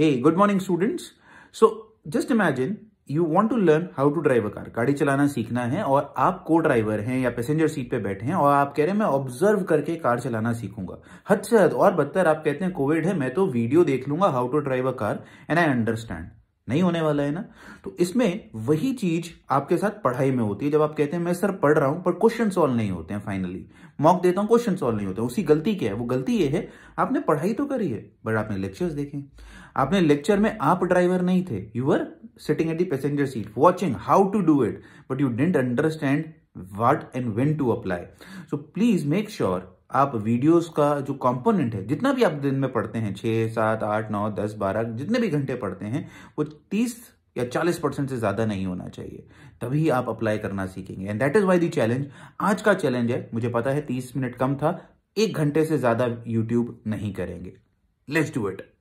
Hey, good morning students. So just imagine you want to learn how to drive a car गाड़ी चलाना सीखना है और आप को ड्राइवर हैं या पैसेंजर सीट पे बैठे हैं और आप कह रहे हैं मैं ऑब्जर्व करके कार चलाना सीखूंगा हद से हद और बदतर आप कहते हैं कोविड है मैं तो वीडियो देख लूंगा how to drive a car and I understand नहीं होने वाला है ना तो इसमें वही चीज आपके साथ पढ़ाई में होती है जब आप कहते हैं मैं सर पढ़ रहा हूं पर क्वेश्चन सॉल्व नहीं होते हैं फाइनली मॉक देता हूं क्वेश्चन सॉल्व नहीं होते उसी गलती क्या है वो गलती ये है आपने पढ़ाई तो करी है बट आपने लेक्चर्स देखे आपने लेक्चर में आप ड्राइवर नहीं थे you are sitting at the passenger seat watching how to do it but you don't understand what and when to apply so please make sure आप वीडियोस का जो कंपोनेंट है जितना भी आप दिन में पढ़ते हैं छह सात आठ नौ दस बारह जितने भी घंटे पढ़ते हैं वो तीस या चालीस परसेंट से ज़्यादा नहीं होना चाहिए तभी आप अप्लाई करना सीखेंगे and that is why the challenge आज का चैलेंज है मुझे पता है तीस मिनट कम था एक घंटे से ज़्यादा यूट्यूब नहीं करेंगे लेट्स डू इट